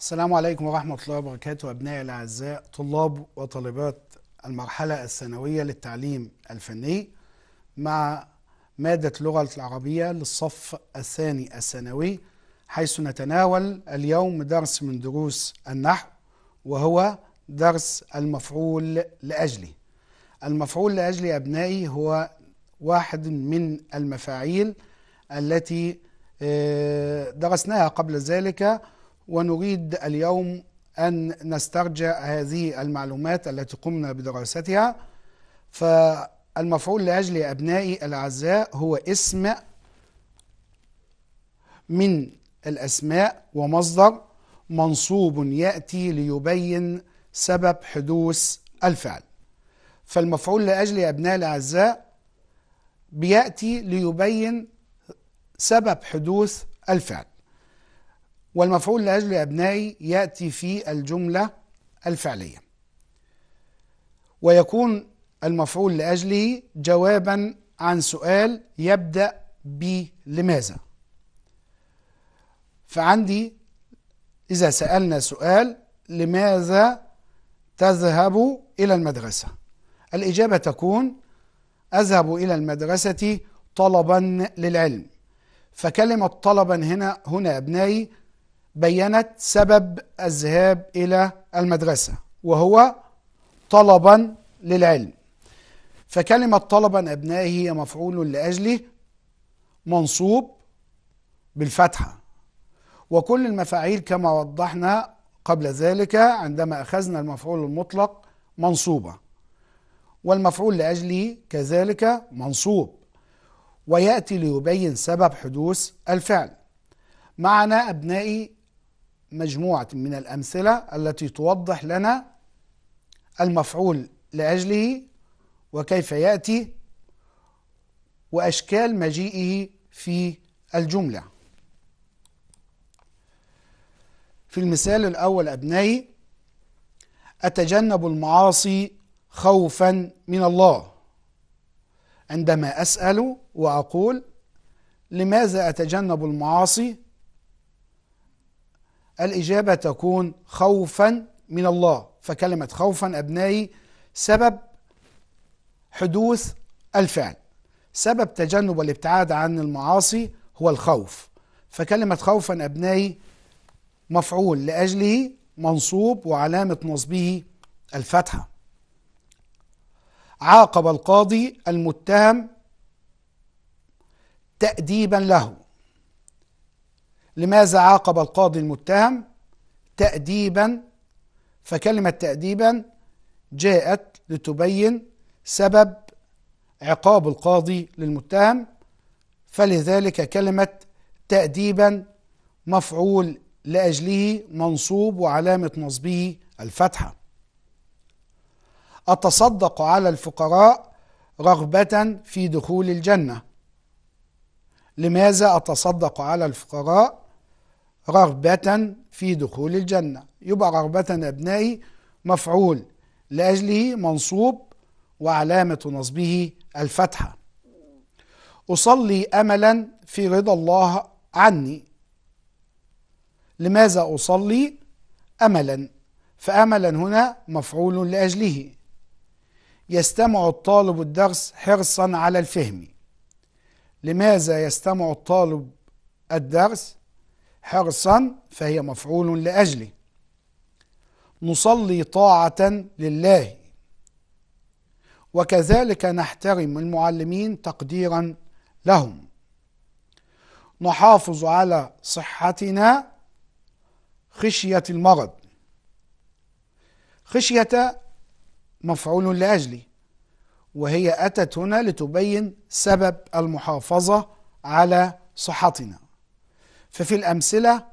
السلام عليكم ورحمة الله وبركاته أبنائي الأعزاء طلاب وطالبات المرحلة الثانوية للتعليم الفني مع مادة لغة العربية للصف الثاني الثانوي حيث نتناول اليوم درس من دروس النحو وهو درس المفعول لأجلي المفعول لأجلي أبنائي هو واحد من المفاعيل التي آه، درسناها قبل ذلك ونريد اليوم أن نسترجع هذه المعلومات التي قمنا بدراستها فالمفعول لأجل أبنائي الأعزاء هو اسم من الأسماء ومصدر منصوب يأتي ليبين سبب حدوث الفعل فالمفعول لأجل أبناء الأعزاء بيأتي ليبين سبب حدوث الفعل والمفعول لأجل أبنائي يأتي في الجملة الفعلية ويكون المفعول لأجله جوابا عن سؤال يبدأ ب لماذا فعندي إذا سألنا سؤال لماذا تذهب إلى المدرسة الإجابة تكون أذهب إلى المدرسة طلبا للعلم فكلمة طلبا هنا هنا أبنائي بينت سبب الذهاب إلى المدرسة وهو طلبا للعلم فكلمة طلبا أبنائي هي مفعول لأجله منصوب بالفتحة وكل المفاعيل كما وضحنا قبل ذلك عندما أخذنا المفعول المطلق منصوبة والمفعول لأجله كذلك منصوب ويأتي ليبين سبب حدوث الفعل معنا أبنائي مجموعة من الأمثلة التي توضح لنا المفعول لأجله وكيف يأتي وأشكال مجيئه في الجملة في المثال الأول أبنائي أتجنب المعاصي خوفا من الله عندما أسأل وأقول لماذا أتجنب المعاصي الإجابة تكون خوفا من الله فكلمة خوفا أبنائي سبب حدوث الفعل سبب تجنب الابتعاد عن المعاصي هو الخوف فكلمة خوفا أبنائي مفعول لأجله منصوب وعلامة نصبه الفتحة عاقب القاضي المتهم تأديبا له لماذا عاقب القاضي المتهم تأديبا فكلمة تأديبا جاءت لتبين سبب عقاب القاضي للمتهم فلذلك كلمة تأديبا مفعول لأجله منصوب وعلامة نصبه الفتحة أتصدق على الفقراء رغبة في دخول الجنة لماذا أتصدق على الفقراء رغبة في دخول الجنة يبقى رغبة أبنائي مفعول لأجله منصوب وعلامة نصبه الفتحة أصلي أملا في رضا الله عني لماذا أصلي أملا فأملا هنا مفعول لأجله يستمع الطالب الدرس حرصا على الفهم لماذا يستمع الطالب الدرس حرصا فهي مفعول لأجله نصلي طاعة لله وكذلك نحترم المعلمين تقديرا لهم نحافظ على صحتنا خشية المرض خشية مفعول لأجله وهي أتت هنا لتبين سبب المحافظة على صحتنا ففي الأمثلة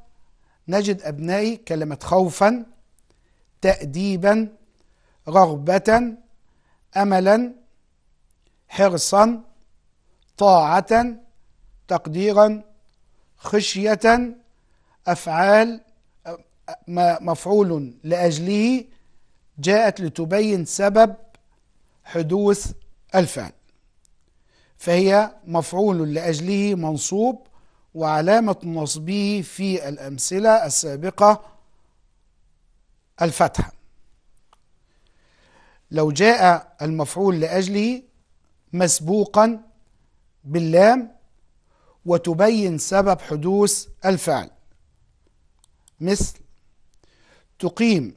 نجد أبنائي كلمة خوفا تأديبا رغبة أملا حرصا طاعة تقديرا خشية أفعال مفعول لأجله جاءت لتبين سبب حدوث الفعل فهي مفعول لأجله منصوب وعلامة نصبه في الأمثلة السابقة الفتحة لو جاء المفعول لأجله مسبوقا باللام وتبين سبب حدوث الفعل مثل تقيم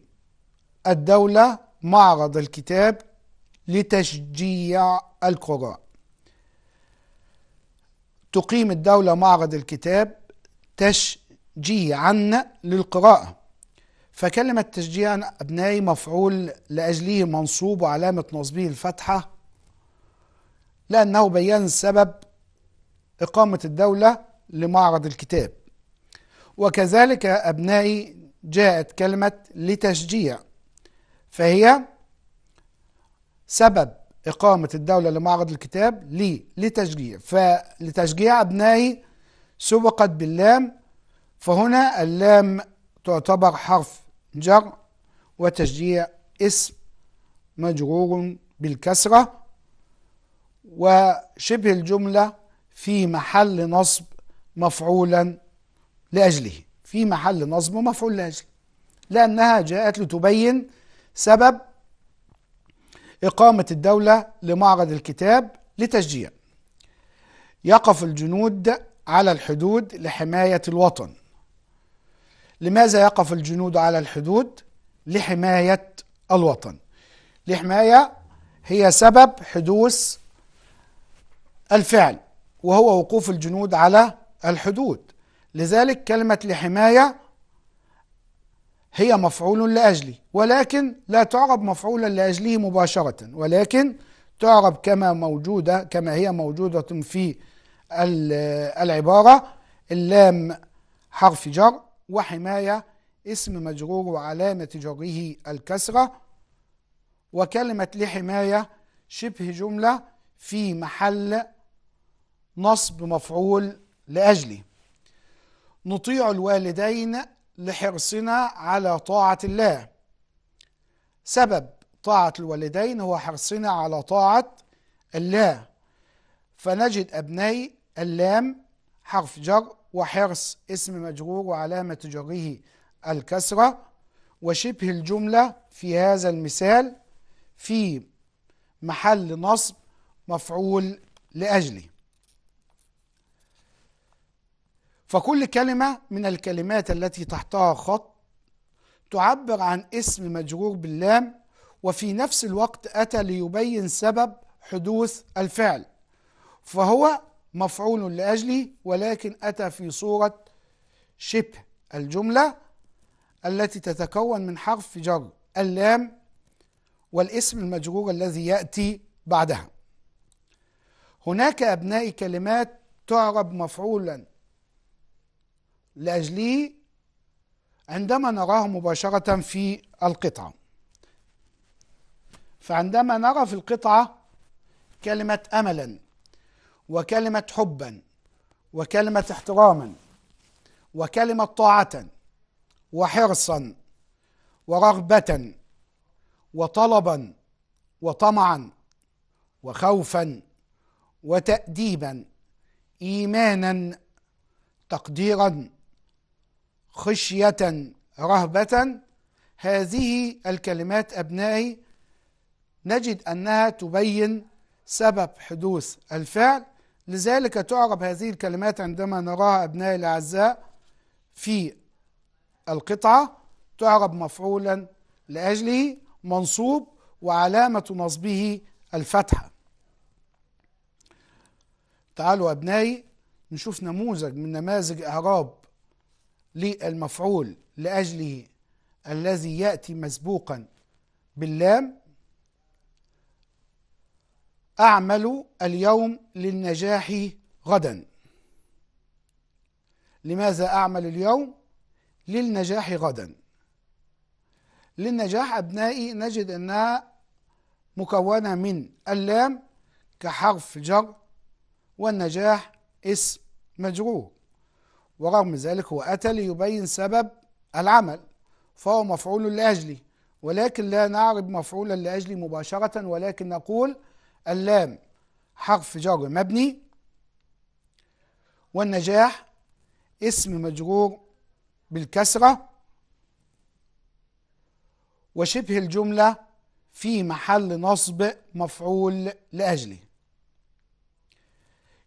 الدولة معرض الكتاب لتشجيع القراء تقيم الدولة معرض الكتاب تشجيعا للقراءة فكلمة تشجيعا أبنائي مفعول لأجله منصوب وعلامة نصبه الفتحة لأنه بيان سبب إقامة الدولة لمعرض الكتاب وكذلك أبنائي جاءت كلمة لتشجيع فهي سبب إقامة الدولة لمعرض الكتاب لي لتشجيع فلتشجيع أبنائي سبقت باللام فهنا اللام تعتبر حرف جر وتشجيع اسم مجرور بالكسرة وشبه الجملة في محل نصب مفعولا لأجله في محل نصب مفعول لأجله لأنها جاءت لتبين سبب إقامة الدولة لمعرض الكتاب لتشجيع يقف الجنود على الحدود لحماية الوطن لماذا يقف الجنود على الحدود؟ لحماية الوطن لحماية هي سبب حدوث الفعل وهو وقوف الجنود على الحدود لذلك كلمة لحماية هي مفعول لاجلي ولكن لا تعرب مفعولا لأجله مباشرة ولكن تعرب كما موجودة كما هي موجودة في العبارة اللام حرف جر وحماية اسم مجرور وعلامة جره الكسرة وكلمة لحماية شبه جملة في محل نصب مفعول لأجله نطيع الوالدين لحرصنا على طاعة الله سبب طاعة الوالدين هو حرصنا على طاعة الله فنجد أبني اللام حرف جر وحرص اسم مجرور وعلامة جره الكسرة وشبه الجملة في هذا المثال في محل نصب مفعول لأجله فكل كلمة من الكلمات التي تحتها خط تعبر عن اسم مجرور باللام وفي نفس الوقت أتى ليبين سبب حدوث الفعل فهو مفعول لأجله ولكن أتى في صورة شبه الجملة التي تتكون من حرف جر اللام والاسم المجرور الذي يأتي بعدها هناك أبناء كلمات تعرب مفعولا لأجله عندما نراه مباشرة في القطعة فعندما نرى في القطعة كلمة أملا وكلمة حبا وكلمة احتراما وكلمة طاعة وحرصا ورغبة وطلبا وطمعا وخوفا وتأديبا إيمانا تقديرا خشية رهبة هذه الكلمات أبنائي نجد أنها تبين سبب حدوث الفعل لذلك تعرب هذه الكلمات عندما نراها أبنائي الأعزاء في القطعة تعرب مفعولا لأجله منصوب وعلامة نصبه الفتحة تعالوا أبنائي نشوف نموذج من نماذج إعراب للمفعول لأجله الذي يأتي مسبوقا باللام أعمل اليوم للنجاح غدا لماذا أعمل اليوم للنجاح غدا للنجاح أبنائي نجد أنها مكونة من اللام كحرف جر والنجاح اسم مجرور ورغم ذلك هو أتى ليبين سبب العمل فهو مفعول لأجله ولكن لا نعرب مفعولا لأجله مباشرة ولكن نقول اللام حرف جر مبني والنجاح اسم مجرور بالكسرة وشبه الجملة في محل نصب مفعول لأجله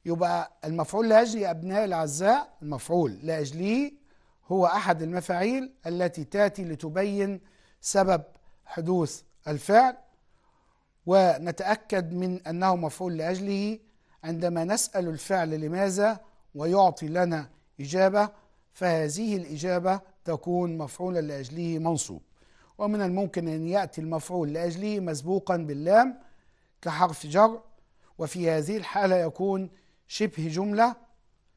يبقى المفعول لاجل ابناء العزاء المفعول لاجله هو احد المفاعيل التي تاتي لتبين سبب حدوث الفعل ونتاكد من انه مفعول لاجله عندما نسال الفعل لماذا ويعطي لنا اجابه فهذه الاجابه تكون مفعولا لاجله منصوب ومن الممكن ان ياتي المفعول لاجله مسبوقا باللام كحرف جر وفي هذه الحاله يكون شبه جملة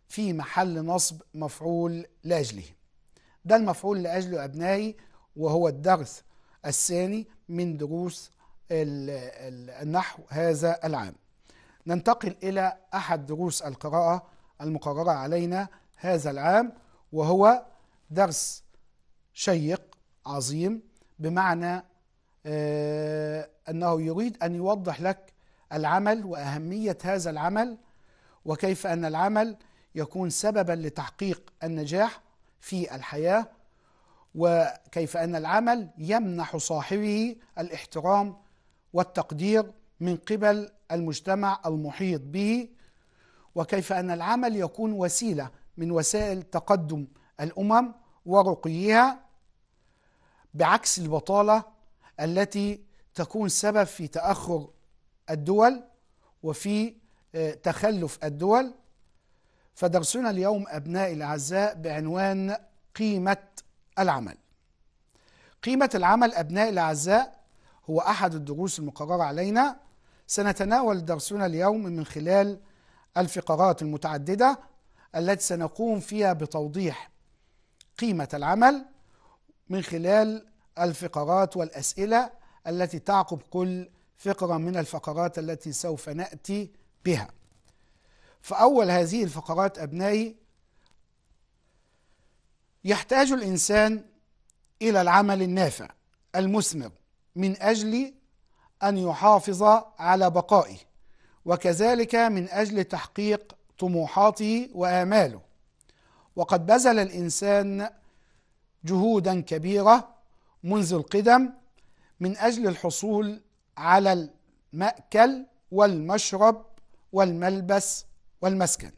في محل نصب مفعول لأجله ده المفعول لأجله أبنائي وهو الدرس الثاني من دروس النحو هذا العام ننتقل إلى أحد دروس القراءة المقررة علينا هذا العام وهو درس شيق عظيم بمعنى آه، أنه يريد أن يوضح لك العمل وأهمية هذا العمل وكيف أن العمل يكون سببا لتحقيق النجاح في الحياة وكيف أن العمل يمنح صاحبه الاحترام والتقدير من قبل المجتمع المحيط به وكيف أن العمل يكون وسيلة من وسائل تقدم الأمم ورقيها بعكس البطالة التي تكون سبب في تأخر الدول وفي تخلف الدول فدرسنا اليوم أبنائي الأعزاء بعنوان قيمة العمل قيمة العمل أبنائي الأعزاء هو أحد الدروس المقررة علينا سنتناول درسنا اليوم من خلال الفقرات المتعددة التي سنقوم فيها بتوضيح قيمة العمل من خلال الفقرات والأسئلة التي تعقب كل فقرة من الفقرات التي سوف نأتي بها فأول هذه الفقرات أبنائي يحتاج الإنسان إلى العمل النافع المثمر من أجل أن يحافظ على بقائه وكذلك من أجل تحقيق طموحاته وآماله وقد بذل الإنسان جهودا كبيرة منذ القدم من أجل الحصول على المأكل والمشرب والملبس والمسكن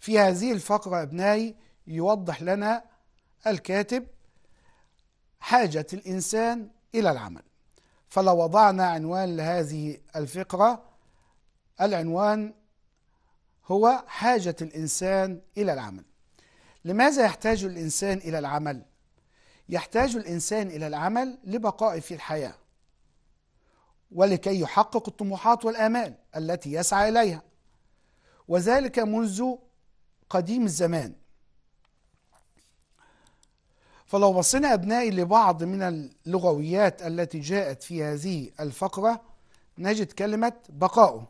في هذه الفقرة أبنائي يوضح لنا الكاتب حاجة الإنسان إلى العمل فلو وضعنا عنوان لهذه الفقرة العنوان هو حاجة الإنسان إلى العمل لماذا يحتاج الإنسان إلى العمل؟ يحتاج الإنسان إلى العمل لبقائه في الحياة ولكي يحقق الطموحات والآمال التي يسعى إليها وذلك منذ قديم الزمان فلو بصينا أبنائي لبعض من اللغويات التي جاءت في هذه الفقرة نجد كلمة بقاؤه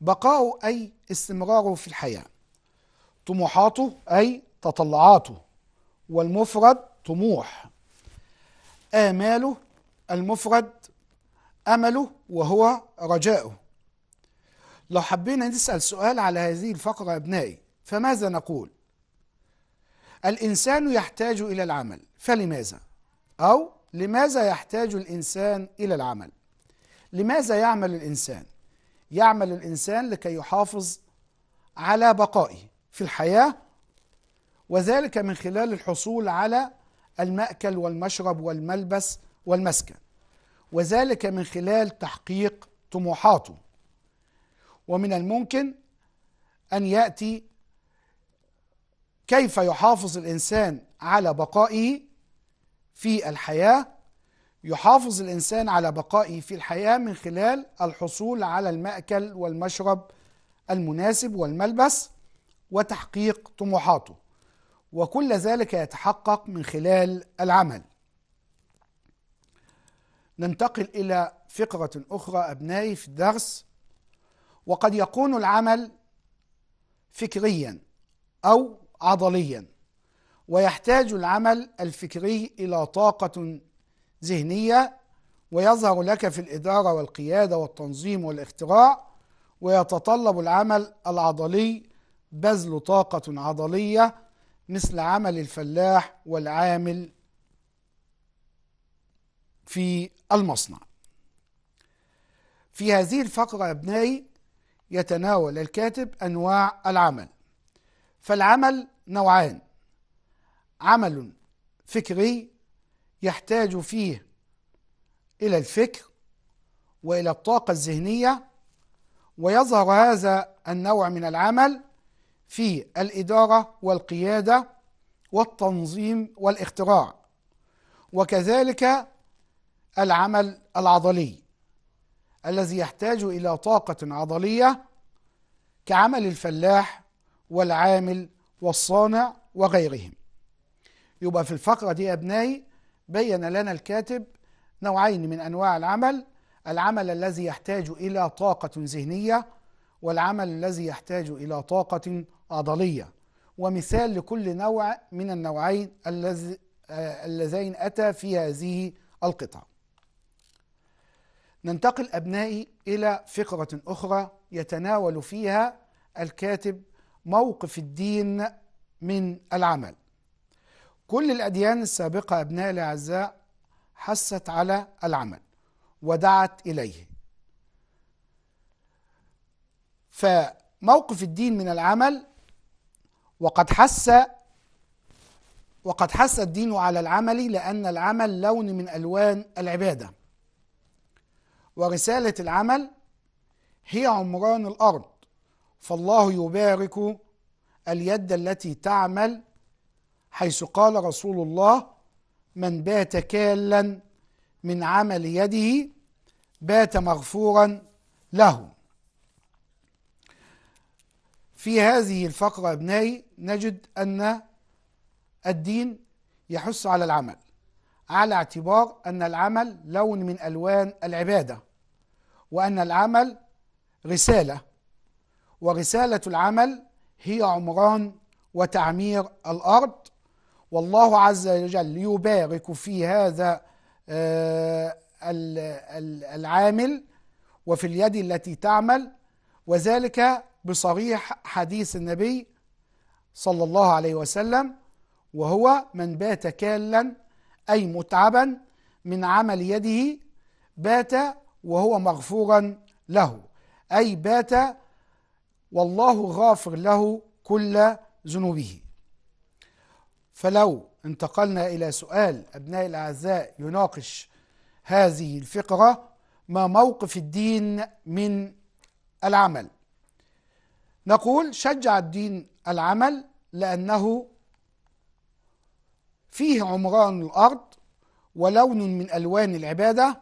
بقاؤه أي استمراره في الحياة طموحاته أي تطلعاته والمفرد طموح آماله المفرد أمله وهو رجاؤه لو حبينا نسأل سؤال على هذه الفقرة أبنائي فماذا نقول الإنسان يحتاج إلى العمل فلماذا أو لماذا يحتاج الإنسان إلى العمل لماذا يعمل الإنسان يعمل الإنسان لكي يحافظ على بقائه في الحياة وذلك من خلال الحصول على المأكل والمشرب والملبس والمسكن وذلك من خلال تحقيق طموحاته ومن الممكن ان ياتي كيف يحافظ الانسان على بقائه في الحياه يحافظ الانسان على بقائه في الحياه من خلال الحصول على الماكل والمشرب المناسب والملبس وتحقيق طموحاته وكل ذلك يتحقق من خلال العمل ننتقل إلى فقرة أخرى أبنائي في الدرس وقد يكون العمل فكريا أو عضليا ويحتاج العمل الفكري إلى طاقة ذهنية ويظهر لك في الإدارة والقيادة والتنظيم والاختراع ويتطلب العمل العضلي بذل طاقة عضلية مثل عمل الفلاح والعامل في المصنع في هذه الفقرة أبنائي يتناول الكاتب أنواع العمل فالعمل نوعان عمل فكري يحتاج فيه إلى الفكر وإلى الطاقة الذهنية ويظهر هذا النوع من العمل في الإدارة والقيادة والتنظيم والاختراع وكذلك العمل العضلي الذي يحتاج إلى طاقة عضلية كعمل الفلاح والعامل والصانع وغيرهم يبقى في الفقرة دي يا أبنائي بين لنا الكاتب نوعين من أنواع العمل العمل الذي يحتاج إلى طاقة ذهنية والعمل الذي يحتاج إلى طاقة عضلية ومثال لكل نوع من النوعين آه، اللذين أتى في هذه القطعة ننتقل أبنائي إلى فقرة أخرى يتناول فيها الكاتب موقف الدين من العمل كل الأديان السابقة أبنائي الأعزاء حست على العمل ودعت إليه فموقف الدين من العمل وقد حس وقد حس الدين على العمل لأن العمل لون من ألوان العبادة ورسالة العمل هي عمران الأرض فالله يبارك اليد التي تعمل حيث قال رسول الله من بات كالا من عمل يده بات مغفورا له في هذه الفقرة أبنائي نجد أن الدين يحث على العمل على اعتبار أن العمل لون من ألوان العبادة وأن العمل رسالة ورسالة العمل هي عمران وتعمير الأرض والله عز وجل يبارك في هذا آه، العامل وفي اليد التي تعمل وذلك بصريح حديث النبي صلى الله عليه وسلم وهو من بات كالا أي متعبا من عمل يده بات وهو مغفورا له أي بات والله غافر له كل ذنوبه فلو انتقلنا إلى سؤال أبنائي الأعزاء يناقش هذه الفقرة ما موقف الدين من العمل نقول شجع الدين العمل لأنه فيه عمران الأرض ولون من ألوان العبادة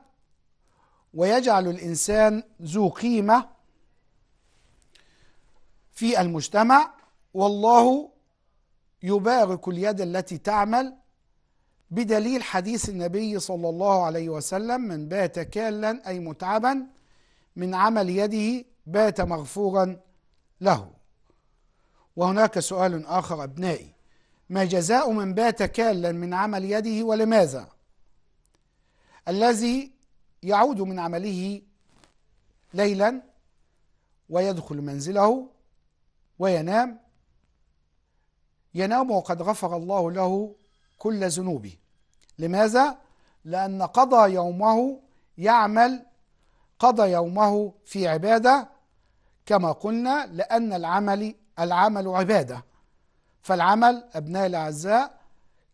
ويجعل الإنسان ذو قيمة في المجتمع والله يبارك اليد التي تعمل بدليل حديث النبي صلى الله عليه وسلم من بات كالا أي متعبا من عمل يده بات مغفورا له وهناك سؤال آخر أبنائي ما جزاء من بات كالا من عمل يده ولماذا الذي يعود من عمله ليلا ويدخل منزله وينام ينام وقد غفر الله له كل ذنوبه لماذا؟ لأن قضى يومه يعمل قضى يومه في عبادة كما قلنا لأن العمل العمل عبادة فالعمل أبنائي الأعزاء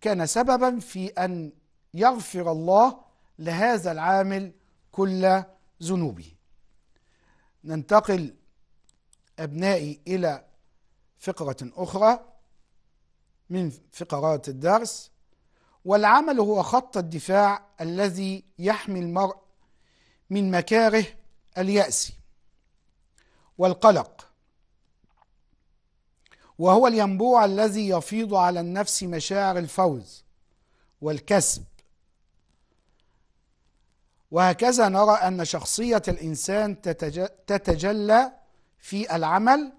كان سببا في أن يغفر الله لهذا العامل كل ذنوبه ننتقل أبنائي إلى فقرة أخرى من فقرات الدرس والعمل هو خط الدفاع الذي يحمي المرء من مكاره اليأس والقلق وهو الينبوع الذي يفيض على النفس مشاعر الفوز والكسب وهكذا نرى أن شخصية الإنسان تتجلى في العمل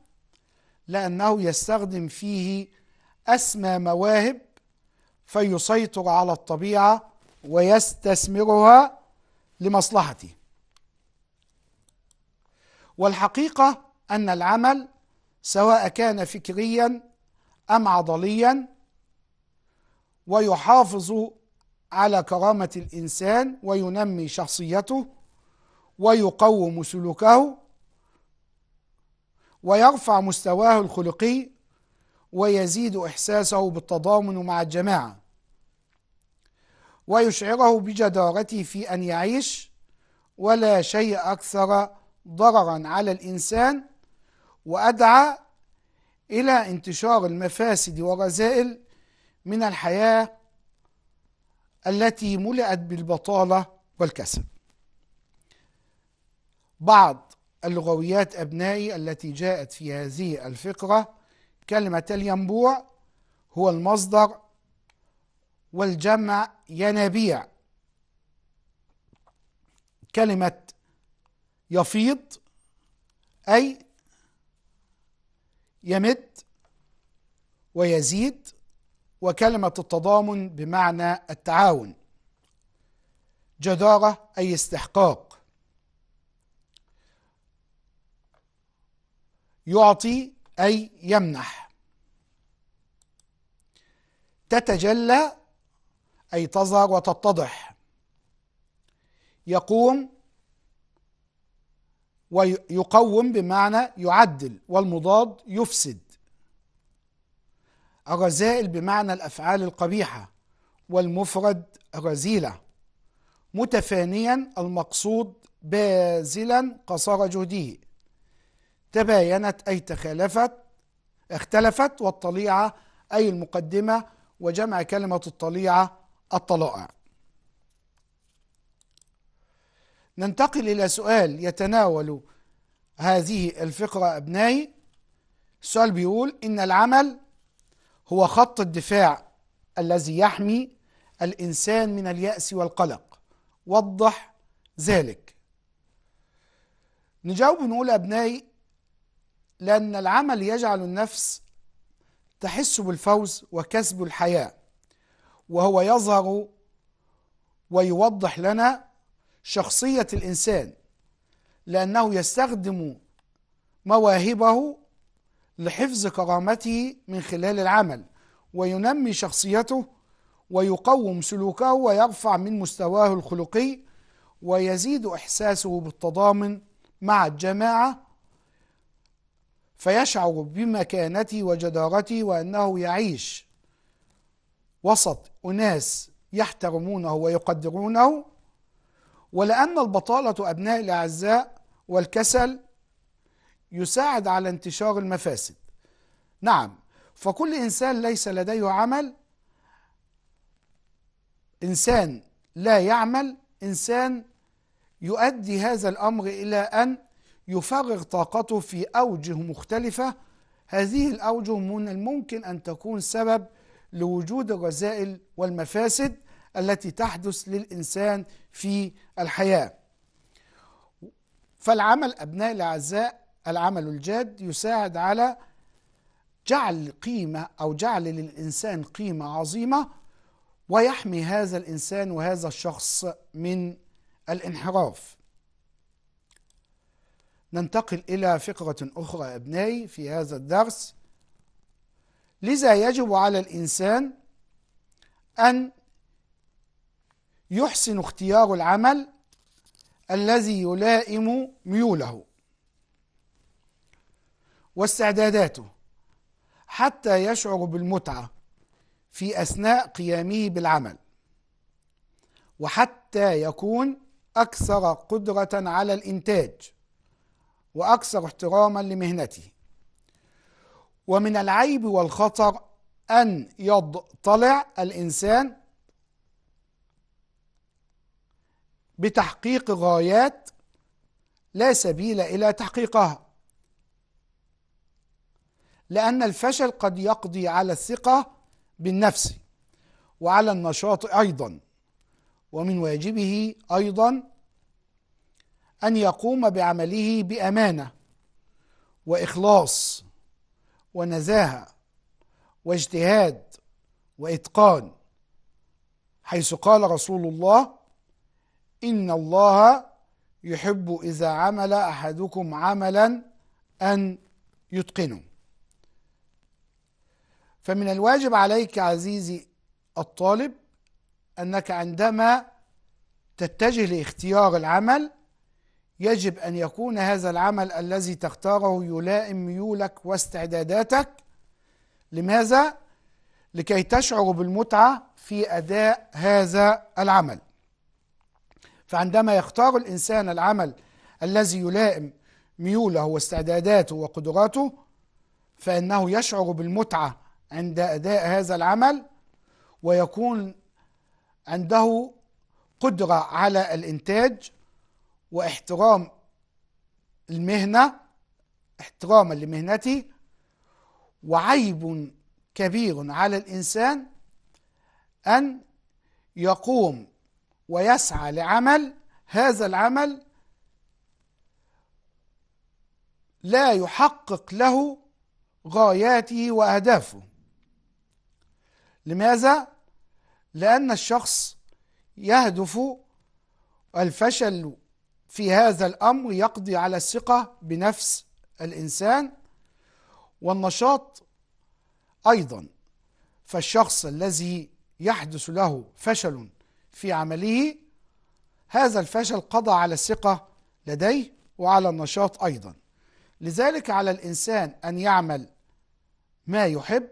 لأنه يستخدم فيه أسمى مواهب فيسيطر على الطبيعة ويستثمرها لمصلحته والحقيقة أن العمل سواء كان فكريا أم عضليا ويحافظ على كرامة الإنسان وينمي شخصيته ويقوم سلوكه ويرفع مستواه الخلقي ويزيد إحساسه بالتضامن مع الجماعة ويشعره بجدارته في أن يعيش ولا شيء أكثر ضررا على الإنسان وأدعى إلى انتشار المفاسد والرذائل من الحياة التي ملئت بالبطالة والكسل بعض اللغويات أبنائي التي جاءت في هذه الفقرة كلمة الينبوع هو المصدر والجمع ينابيع كلمة يفيض أي يمد ويزيد وكلمة التضامن بمعنى التعاون جدارة أي استحقاق يعطي أي يمنح تتجلى أي تظهر وتتضح يقوم ويقوم بمعنى يعدل والمضاد يفسد الرذائل بمعنى الأفعال القبيحة والمفرد رذيلة متفانيا المقصود باذلا قصار جهده تباينت أي تخالفت اختلفت والطليعة أي المقدمة وجمع كلمة الطليعة الطلائع ننتقل إلى سؤال يتناول هذه الفقرة أبنائي السؤال بيقول إن العمل هو خط الدفاع الذي يحمي الإنسان من اليأس والقلق وضح ذلك نجاوب ونقول أبنائي لأن العمل يجعل النفس تحس بالفوز وكسب الحياة وهو يظهر ويوضح لنا شخصية الإنسان لأنه يستخدم مواهبه لحفظ كرامته من خلال العمل وينمي شخصيته ويقوم سلوكه ويرفع من مستواه الخلقي ويزيد إحساسه بالتضامن مع الجماعة فيشعر بمكانته وجدارته وأنه يعيش وسط أناس يحترمونه ويقدرونه ولأن البطالة أبناء الأعزاء والكسل يساعد على انتشار المفاسد نعم فكل إنسان ليس لديه عمل إنسان لا يعمل إنسان يؤدي هذا الأمر إلى أن يفرغ طاقته في أوجه مختلفة هذه الأوجه من الممكن أن تكون سبب لوجود الرذائل والمفاسد التي تحدث للإنسان في الحياة فالعمل أبناء الأعزاء العمل الجاد يساعد على جعل قيمة أو جعل للإنسان قيمة عظيمة ويحمي هذا الإنسان وهذا الشخص من الانحراف ننتقل إلى فقرة أخرى أبنائي في هذا الدرس لذا يجب على الإنسان أن يحسن اختيار العمل الذي يلائم ميوله واستعداداته حتى يشعر بالمتعة في أثناء قيامه بالعمل وحتى يكون أكثر قدرة على الإنتاج وأكثر احتراما لمهنته ومن العيب والخطر أن يضطلع الإنسان بتحقيق غايات لا سبيل إلى تحقيقها لأن الفشل قد يقضي على الثقة بالنفس وعلى النشاط أيضا ومن واجبه أيضا أن يقوم بعمله بأمانة وإخلاص ونزاهة واجتهاد وإتقان حيث قال رسول الله إن الله يحب إذا عمل أحدكم عملا أن يتقنه فمن الواجب عليك عزيزي الطالب أنك عندما تتجه لاختيار العمل يجب أن يكون هذا العمل الذي تختاره يلائم ميولك واستعداداتك لماذا؟ لكي تشعر بالمتعة في أداء هذا العمل فعندما يختار الإنسان العمل الذي يلائم ميوله واستعداداته وقدراته فإنه يشعر بالمتعة عند أداء هذا العمل ويكون عنده قدرة على الإنتاج واحترام المهنة احتراما لمهنته وعيب كبير على الإنسان أن يقوم ويسعى لعمل هذا العمل لا يحقق له غاياته واهدافه لماذا لان الشخص يهدف الفشل في هذا الامر يقضي على الثقه بنفس الانسان والنشاط ايضا فالشخص الذي يحدث له فشل في عمله هذا الفشل قضى على الثقة لديه وعلى النشاط أيضا لذلك على الإنسان أن يعمل ما يحب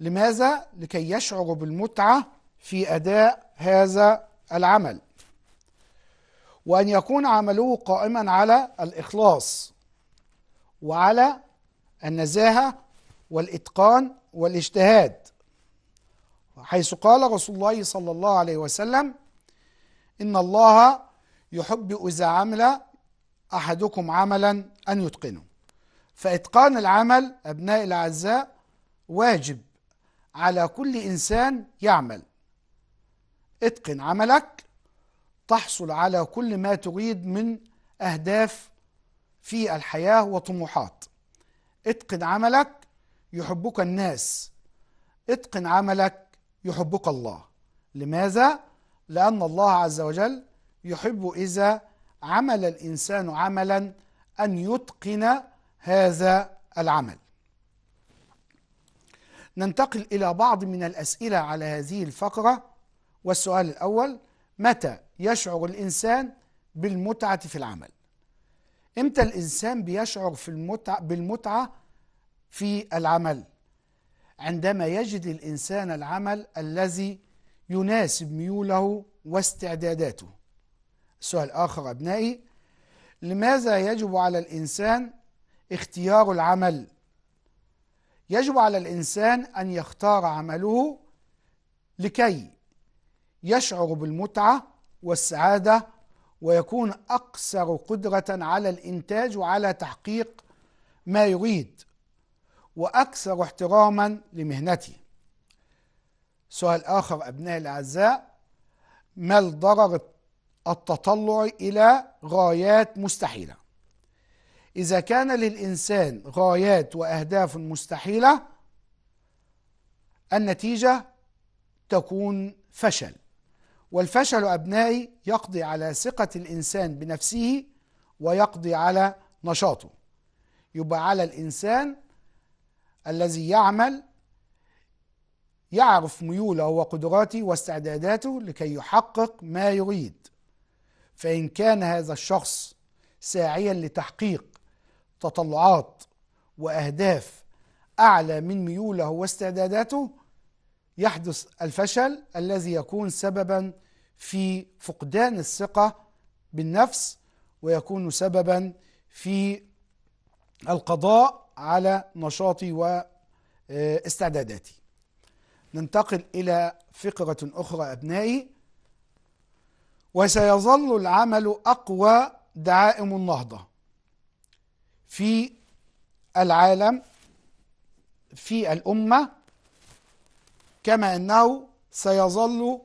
لماذا؟ لكي يشعر بالمتعة في أداء هذا العمل وأن يكون عمله قائما على الإخلاص وعلى النزاهة والإتقان والاجتهاد حيث قال رسول الله صلى الله عليه وسلم إن الله يحب إذا عمل أحدكم عملا أن يتقنه فإتقان العمل أبناء الأعزاء واجب على كل إنسان يعمل اتقن عملك تحصل على كل ما تريد من أهداف في الحياة وطموحات اتقن عملك يحبك الناس اتقن عملك يحبك الله لماذا؟ لأن الله عز وجل يحب إذا عمل الإنسان عملا أن يتقن هذا العمل ننتقل إلى بعض من الأسئلة على هذه الفقرة والسؤال الأول متى يشعر الإنسان بالمتعة في العمل إمتى الإنسان بيشعر في المتعة بالمتعة في العمل عندما يجد الإنسان العمل الذي يناسب ميوله واستعداداته سؤال آخر أبنائي لماذا يجب على الإنسان اختيار العمل يجب على الإنسان أن يختار عمله لكي يشعر بالمتعة والسعادة ويكون أكثر قدرة على الإنتاج وعلى تحقيق ما يريد وأكثر احتراما لمهنتي سؤال آخر أبنائي الأعزاء ما الضرر التطلع إلى غايات مستحيلة إذا كان للإنسان غايات وأهداف مستحيلة النتيجة تكون فشل والفشل أبنائي يقضي على ثقة الإنسان بنفسه ويقضي على نشاطه يبقى على الإنسان الذي يعمل يعرف ميوله وقدراته واستعداداته لكي يحقق ما يريد فإن كان هذا الشخص ساعيا لتحقيق تطلعات وأهداف أعلى من ميوله واستعداداته يحدث الفشل الذي يكون سببا في فقدان الثقة بالنفس ويكون سببا في القضاء على نشاطي واستعداداتي ننتقل إلى فقرة أخرى أبنائي وسيظل العمل أقوى دعائم النهضة في العالم في الأمة كما أنه سيظل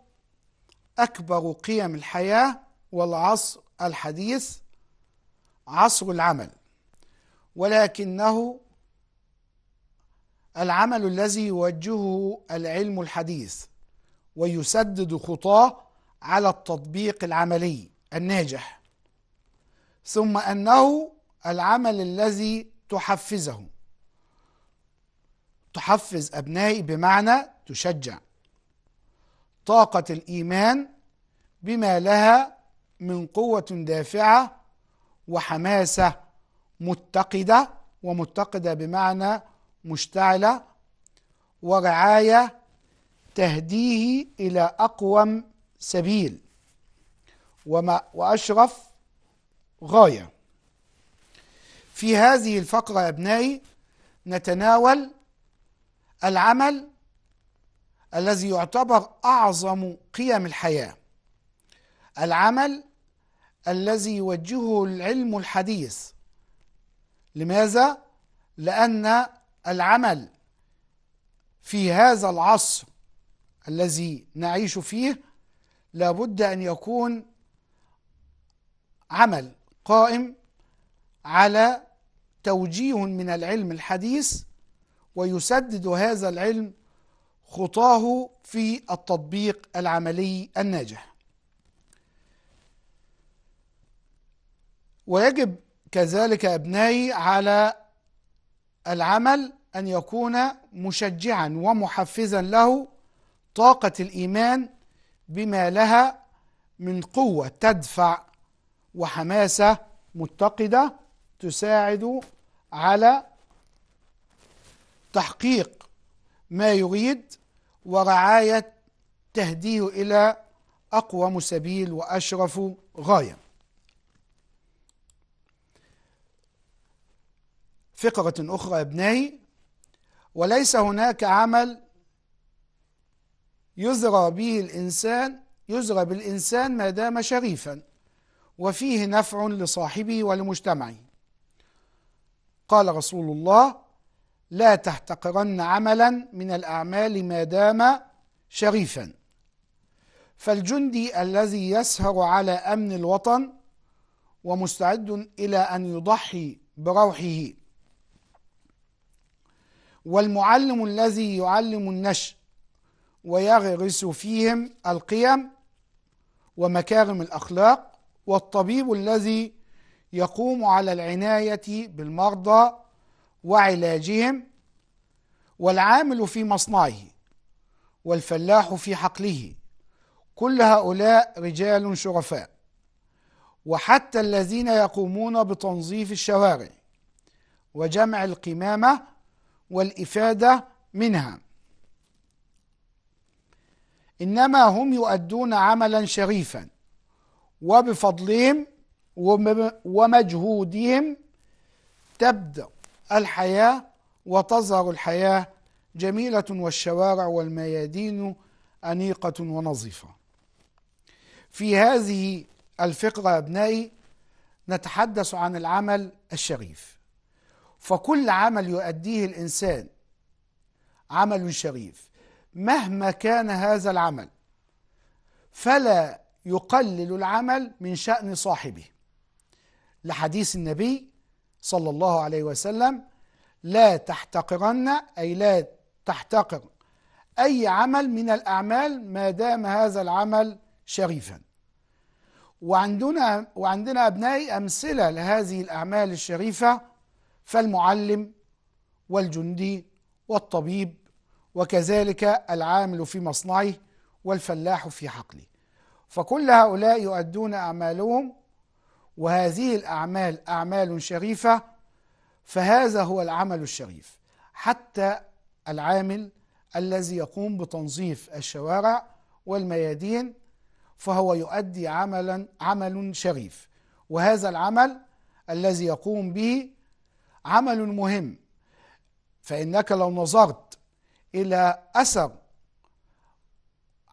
أكبر قيم الحياة والعصر الحديث عصر العمل ولكنه العمل الذي يوجهه العلم الحديث ويسدد خطاه على التطبيق العملي الناجح ثم انه العمل الذي تحفزه تحفز ابنائي بمعنى تشجع طاقه الايمان بما لها من قوه دافعه وحماسه متقده ومتقده بمعنى مشتعلة ورعاية تهديه إلى أقوم سبيل وما وأشرف غاية في هذه الفقرة أبنائي نتناول العمل الذي يعتبر أعظم قيم الحياة العمل الذي يوجهه العلم الحديث لماذا؟ لأن العمل في هذا العصر الذي نعيش فيه لابد ان يكون عمل قائم على توجيه من العلم الحديث ويسدد هذا العلم خطاه في التطبيق العملي الناجح ويجب كذلك ابنائي على العمل أن يكون مشجعا ومحفزا له طاقة الإيمان بما لها من قوة تدفع وحماسة متقدة تساعد على تحقيق ما يريد ورعاية تهديه إلى أقوم سبيل وأشرف غاية فقرة أخرى أبنائي وليس هناك عمل يزرى به الإنسان يزرى بالإنسان ما دام شريفا وفيه نفع لصاحبه ولمجتمعه قال رسول الله لا تحتقرن عملا من الأعمال ما دام شريفا فالجندي الذي يسهر على أمن الوطن ومستعد إلى أن يضحي بروحه والمعلم الذي يعلم النشء ويغرس فيهم القيم ومكارم الأخلاق والطبيب الذي يقوم على العناية بالمرضى وعلاجهم والعامل في مصنعه والفلاح في حقله كل هؤلاء رجال شرفاء وحتى الذين يقومون بتنظيف الشوارع وجمع القمامة والإفادة منها إنما هم يؤدون عملا شريفا وبفضلهم ومجهودهم تبدأ الحياة وتظهر الحياة جميلة والشوارع والميادين أنيقة ونظيفة في هذه الفقرة أبنائي نتحدث عن العمل الشريف فكل عمل يؤديه الإنسان عمل شريف مهما كان هذا العمل فلا يقلل العمل من شأن صاحبه لحديث النبي صلى الله عليه وسلم لا تحتقرن أي لا تحتقر أي عمل من الأعمال ما دام هذا العمل شريفا وعندنا, وعندنا أبنائي أمثلة لهذه الأعمال الشريفة فالمعلم والجندي والطبيب وكذلك العامل في مصنعه والفلاح في حقله فكل هؤلاء يؤدون أعمالهم وهذه الأعمال أعمال شريفة فهذا هو العمل الشريف حتى العامل الذي يقوم بتنظيف الشوارع والميادين فهو يؤدي عملا عمل شريف وهذا العمل الذي يقوم به عمل مهم فإنك لو نظرت إلى أثر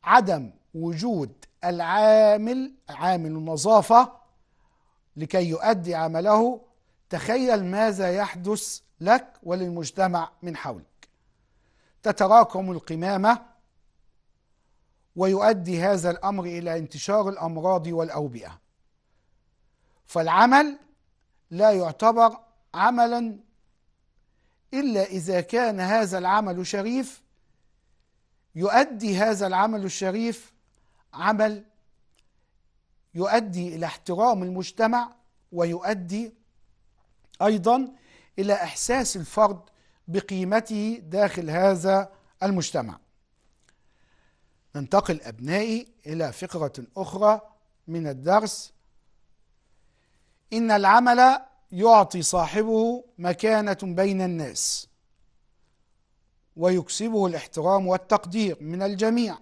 عدم وجود العامل عامل النظافة لكي يؤدي عمله تخيل ماذا يحدث لك وللمجتمع من حولك تتراكم القمامة ويؤدي هذا الأمر إلى انتشار الأمراض والأوبئة فالعمل لا يعتبر عملا إلا إذا كان هذا العمل شريف يؤدي هذا العمل الشريف عمل يؤدي إلى احترام المجتمع ويؤدي أيضا إلى إحساس الفرد بقيمته داخل هذا المجتمع ننتقل أبنائي إلى فقرة أخرى من الدرس إن العمل يعطي صاحبه مكانة بين الناس ويكسبه الاحترام والتقدير من الجميع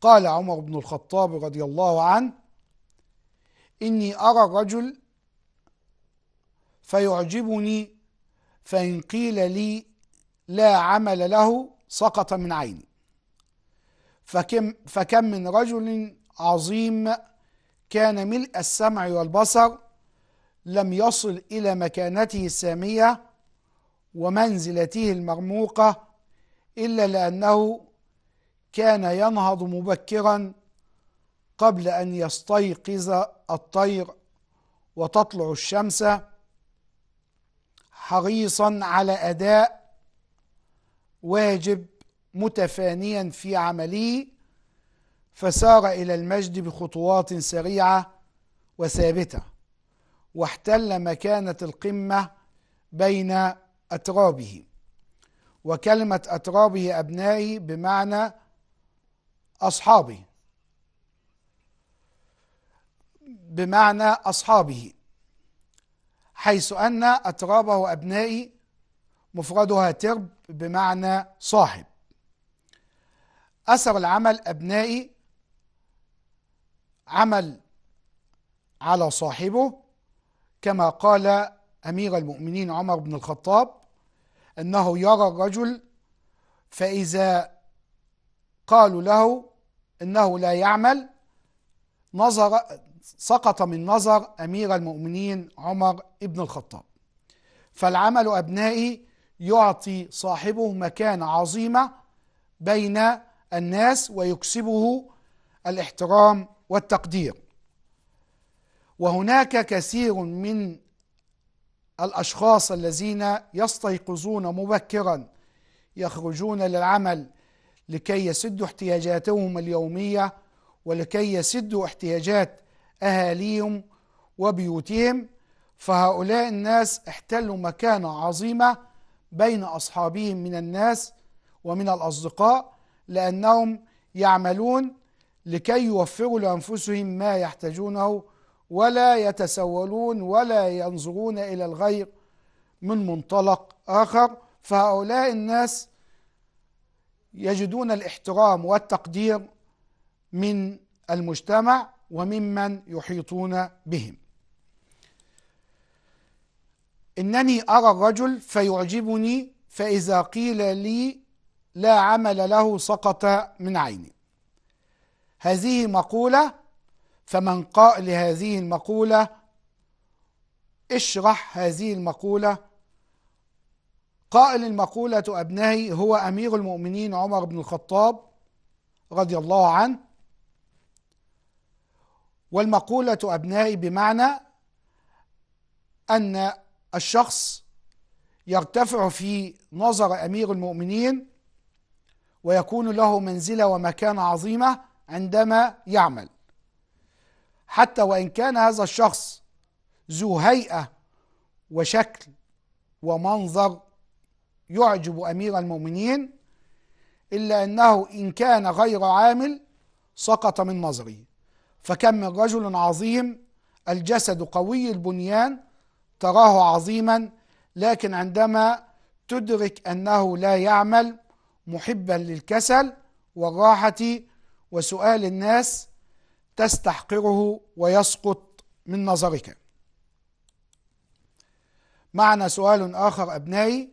قال عمر بن الخطاب رضي الله عنه إني أرى الرجل فيعجبني فإن قيل لي لا عمل له سقط من عيني فكم, فكم من رجل عظيم كان ملء السمع والبصر لم يصل إلى مكانته السامية ومنزلته المرموقة إلا لأنه كان ينهض مبكرا قبل أن يستيقظ الطير وتطلع الشمس حريصا على أداء واجب متفانيا في عمله فسار إلى المجد بخطوات سريعة وثابته واحتل مكانة القمة بين أترابه وكلمة أترابه أبنائي بمعنى أصحابه بمعنى أصحابه حيث أن أترابه أبنائي مفردها ترب بمعنى صاحب أثر العمل أبنائي عمل على صاحبه كما قال أمير المؤمنين عمر بن الخطاب أنه يرى الرجل فإذا قالوا له أنه لا يعمل نظر سقط من نظر أمير المؤمنين عمر بن الخطاب فالعمل أبنائي يعطي صاحبه مكانة عظيمة بين الناس ويكسبه الاحترام والتقدير وهناك كثير من الأشخاص الذين يستيقظون مبكرا يخرجون للعمل لكي يسدوا احتياجاتهم اليومية ولكي يسدوا احتياجات أهاليهم وبيوتهم فهؤلاء الناس احتلوا مكانة عظيمة بين أصحابهم من الناس ومن الأصدقاء لأنهم يعملون لكي يوفروا لأنفسهم ما يحتاجونه ولا يتسولون ولا ينظرون إلى الغير من منطلق آخر فهؤلاء الناس يجدون الاحترام والتقدير من المجتمع وممن يحيطون بهم إنني أرى الرجل فيعجبني فإذا قيل لي لا عمل له سقط من عيني هذه مقولة فمن قال هذه المقولة اشرح هذه المقولة قائل المقولة أبنائي هو أمير المؤمنين عمر بن الخطاب رضي الله عنه والمقولة أبنائي بمعنى أن الشخص يرتفع في نظر أمير المؤمنين ويكون له منزلة ومكانة عظيمة عندما يعمل حتى وإن كان هذا الشخص ذو هيئة وشكل ومنظر يعجب أمير المؤمنين إلا أنه إن كان غير عامل سقط من نظري فكم من رجل عظيم الجسد قوي البنيان تراه عظيما لكن عندما تدرك أنه لا يعمل محبا للكسل والراحة وسؤال الناس تستحقره ويسقط من نظرك معنا سؤال آخر أبنائي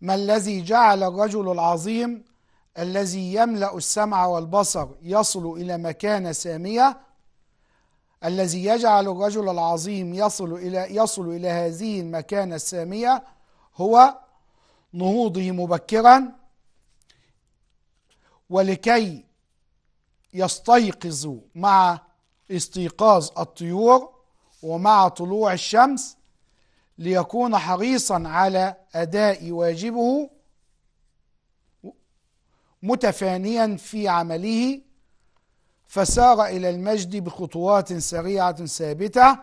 ما الذي جعل الرجل العظيم الذي يملأ السمع والبصر يصل إلى مكانة سامية الذي يجعل الرجل العظيم يصل إلى يصل إلى هذه المكانة السامية هو نهوضه مبكرا ولكي يستيقظ مع استيقاظ الطيور ومع طلوع الشمس ليكون حريصا على أداء واجبه متفانيا في عمله فسار إلى المجد بخطوات سريعة ثابتة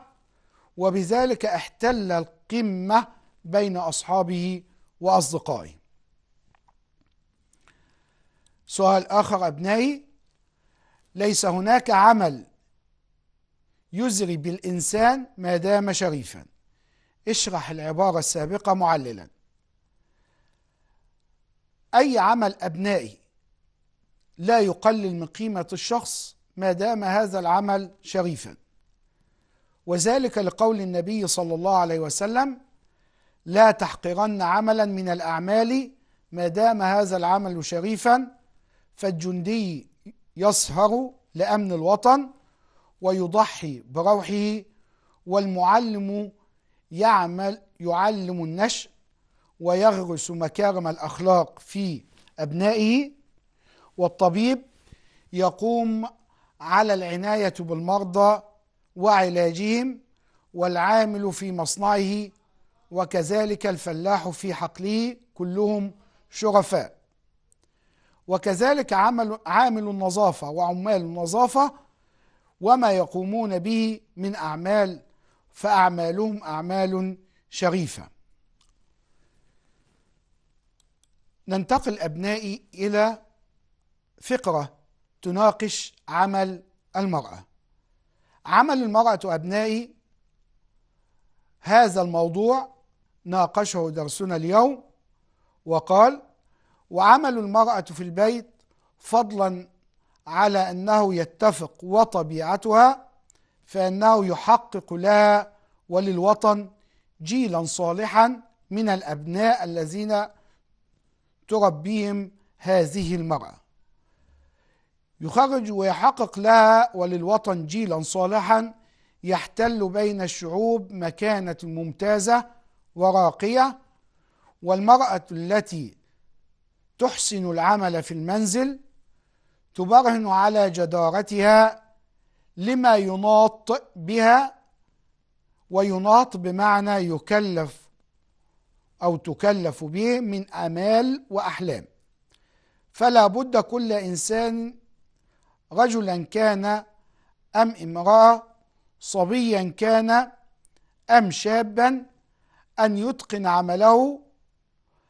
وبذلك احتل القمة بين أصحابه وأصدقائه سؤال آخر أبنائي ليس هناك عمل يزري بالإنسان ما دام شريفا اشرح العبارة السابقة معللا أي عمل أبنائي لا يقلل من قيمة الشخص ما دام هذا العمل شريفا وذلك لقول النبي صلى الله عليه وسلم لا تحقرن عملا من الأعمال ما دام هذا العمل شريفا فالجندي يسهر لأمن الوطن ويضحي بروحه والمعلم يعمل يعلم النشء ويغرس مكارم الأخلاق في أبنائه والطبيب يقوم على العناية بالمرضى وعلاجهم والعامل في مصنعه وكذلك الفلاح في حقله كلهم شرفاء وكذلك عمل عامل النظافة وعمال النظافة وما يقومون به من أعمال فأعمالهم أعمال شريفه. ننتقل أبنائي إلى فقرة تناقش عمل المرأة عمل المرأة أبنائي هذا الموضوع ناقشه درسنا اليوم وقال وعمل المرأة في البيت فضلا على أنه يتفق وطبيعتها فإنه يحقق لها وللوطن جيلا صالحا من الأبناء الذين تربيهم هذه المرأة يخرج ويحقق لها وللوطن جيلا صالحا يحتل بين الشعوب مكانة ممتازة وراقية والمرأة التي تحسن العمل في المنزل تبرهن على جدارتها لما يناط بها ويناط بمعنى يكلف أو تكلف به من آمال وأحلام فلا بد كل إنسان رجلا كان أم امرأة صبيا كان أم شابا أن يتقن عمله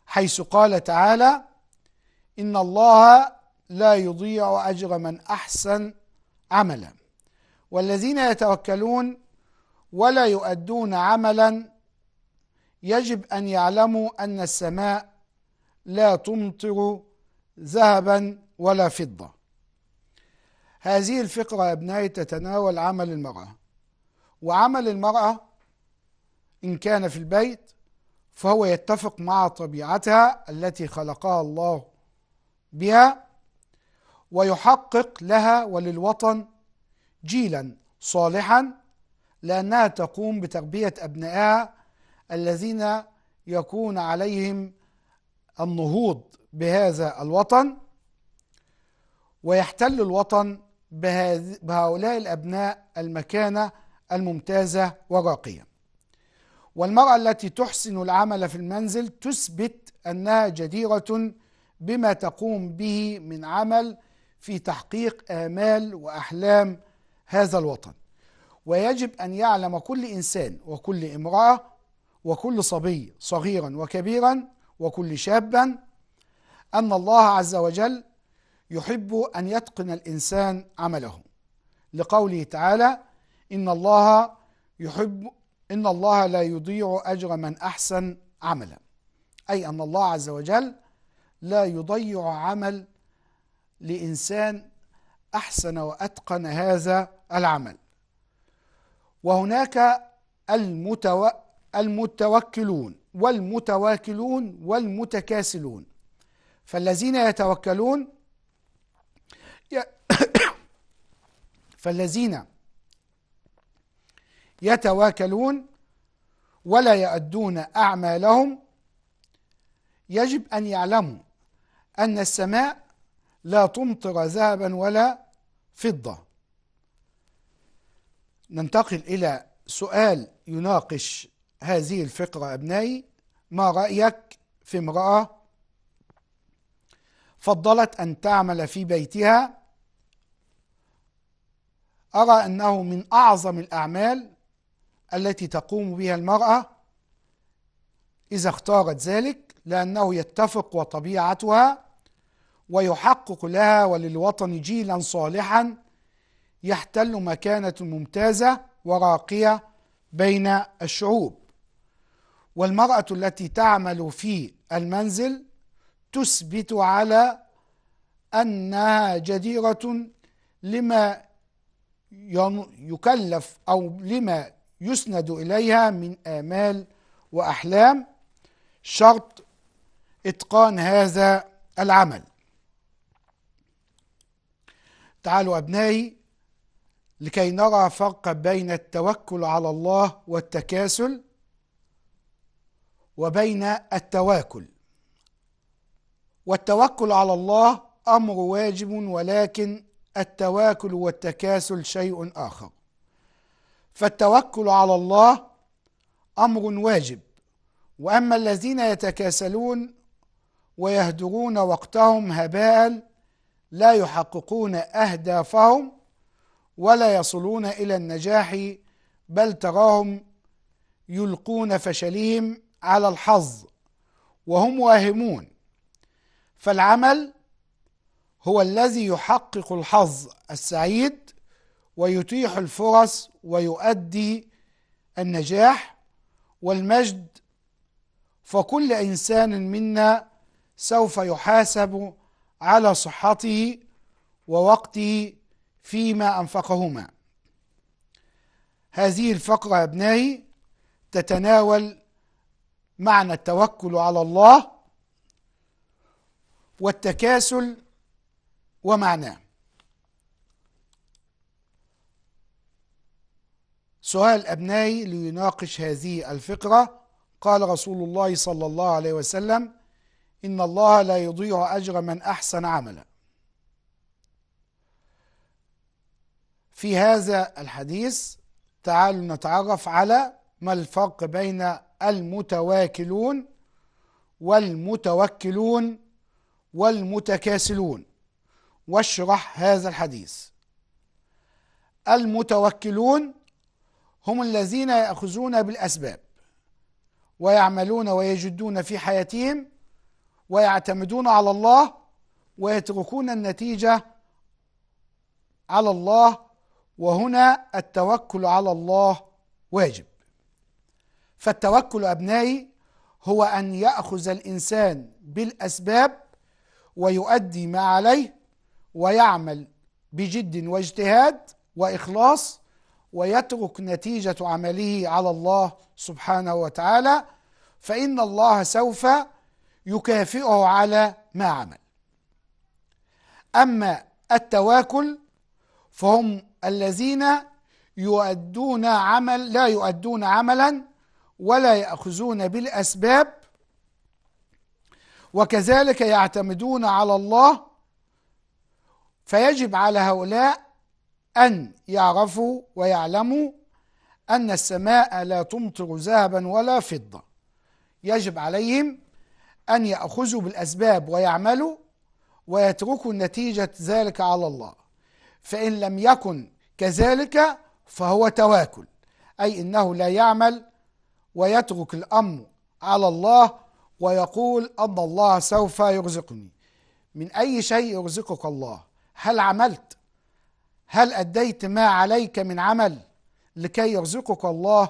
حيث قال تعالى إن الله لا يضيع أجر من أحسن عملا والذين يتوكلون ولا يؤدون عملا يجب أن يعلموا أن السماء لا تمطر ذهبا ولا فضة هذه الفقرة يا أبنائي تتناول عمل المرأة وعمل المرأة إن كان في البيت فهو يتفق مع طبيعتها التي خلقها الله بها ويحقق لها وللوطن جيلا صالحا لأنها تقوم بتربية أبنائها الذين يكون عليهم النهوض بهذا الوطن ويحتل الوطن بهؤلاء الأبناء المكانة الممتازة وراقية والمرأة التي تحسن العمل في المنزل تثبت أنها جديرة بما تقوم به من عمل في تحقيق آمال وأحلام هذا الوطن ويجب أن يعلم كل إنسان وكل امرأة وكل صبي صغيرا وكبيرا وكل شابا أن الله عز وجل يحب أن يتقن الإنسان عمله لقوله تعالى إن الله يحب إن الله لا يضيع أجر من أحسن عملا أي أن الله عز وجل لا يضيع عمل لإنسان أحسن وأتقن هذا العمل وهناك المتو... المتوكلون والمتواكلون والمتكاسلون فالذين يتوكلون ي... فالذين يتواكلون ولا يؤدون أعمالهم يجب أن يعلموا أن السماء لا تمطر ذهبا ولا فضة ننتقل إلى سؤال يناقش هذه الفقرة أبنائي ما رأيك في امرأة فضلت أن تعمل في بيتها أرى أنه من أعظم الأعمال التي تقوم بها المرأة إذا اختارت ذلك لأنه يتفق وطبيعتها ويحقق لها وللوطن جيلا صالحا يحتل مكانة ممتازة وراقية بين الشعوب والمرأة التي تعمل في المنزل تثبت على أنها جديرة لما يكلف أو لما يسند إليها من آمال وأحلام شرط إتقان هذا العمل تعالوا أبنائي لكي نرى فرقا بين التوكل على الله والتكاسل وبين التواكل والتوكل على الله أمر واجب ولكن التواكل والتكاسل شيء آخر فالتوكل على الله أمر واجب وأما الذين يتكاسلون ويهدرون وقتهم هباء لا يحققون أهدافهم ولا يصلون إلى النجاح بل تراهم يلقون فشلهم على الحظ وهم واهمون فالعمل هو الذي يحقق الحظ السعيد ويتيح الفرص ويؤدي النجاح والمجد فكل انسان منا سوف يحاسب على صحته ووقته فيما أنفقهما هذه الفقرة يا أبنائي تتناول معنى التوكل على الله والتكاسل ومعناه سؤال أبنائي ليناقش هذه الفقرة قال رسول الله صلى الله عليه وسلم إن الله لا يضيع أجر من أحسن عملا في هذا الحديث تعالوا نتعرف على ما الفرق بين المتواكلون والمتوكلون والمتكاسلون واشرح هذا الحديث المتوكلون هم الذين يأخذون بالأسباب ويعملون ويجدون في حياتهم ويعتمدون على الله ويتركون النتيجة على الله وهنا التوكل على الله واجب فالتوكل أبنائي هو أن يأخذ الإنسان بالأسباب ويؤدي ما عليه ويعمل بجد واجتهاد وإخلاص ويترك نتيجة عمله على الله سبحانه وتعالى فإن الله سوف يكافئه على ما عمل أما التواكل فهم الذين يؤدون عمل لا يؤدون عملا ولا يأخذون بالأسباب وكذلك يعتمدون على الله فيجب على هؤلاء أن يعرفوا ويعلموا أن السماء لا تمطر ذهبا ولا فضة يجب عليهم أن يأخذوا بالأسباب ويعملوا ويتركوا نتيجة ذلك على الله فإن لم يكن كذلك فهو تواكل أي إنه لا يعمل ويترك الأمر على الله ويقول أن الله سوف يرزقني من أي شيء يرزقك الله هل عملت هل أديت ما عليك من عمل لكي يرزقك الله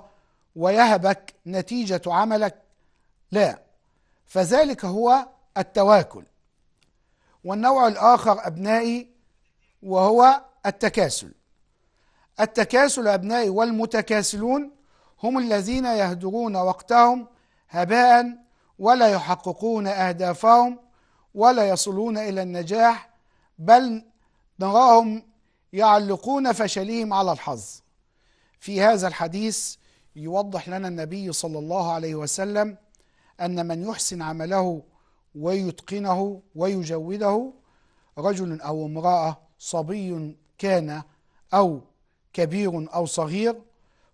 ويهبك نتيجة عملك لا فذلك هو التواكل والنوع الآخر أبنائي وهو التكاسل التكاسل أبنائي والمتكاسلون هم الذين يهدرون وقتهم هباء ولا يحققون أهدافهم ولا يصلون إلى النجاح بل نراهم يعلقون فشلهم على الحظ في هذا الحديث يوضح لنا النبي صلى الله عليه وسلم أن من يحسن عمله ويتقنه ويجوده رجل أو امرأة صبي كان أو كبير أو صغير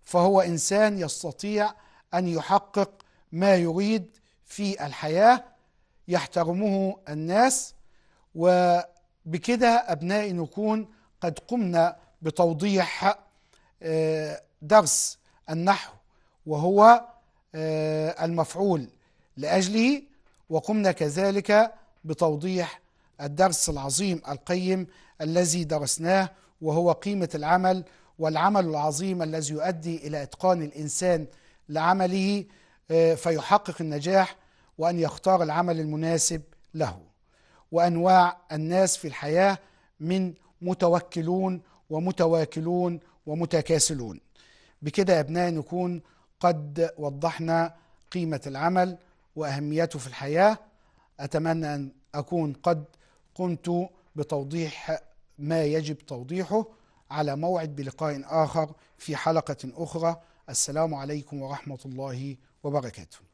فهو إنسان يستطيع أن يحقق ما يريد في الحياة يحترمه الناس وبكده أبنائي نكون قد قمنا بتوضيح آه، درس النحو وهو آه، المفعول لأجله وقمنا كذلك بتوضيح الدرس العظيم القيم الذي درسناه وهو قيمة العمل والعمل العظيم الذي يؤدي إلى إتقان الإنسان لعمله آه، فيحقق النجاح وأن يختار العمل المناسب له وأنواع الناس في الحياة من متوكلون ومتواكلون ومتكاسلون بكده يا أبناء نكون قد وضحنا قيمة العمل واهميته في الحياه اتمنى ان اكون قد قمت بتوضيح ما يجب توضيحه على موعد بلقاء اخر في حلقه اخرى السلام عليكم ورحمه الله وبركاته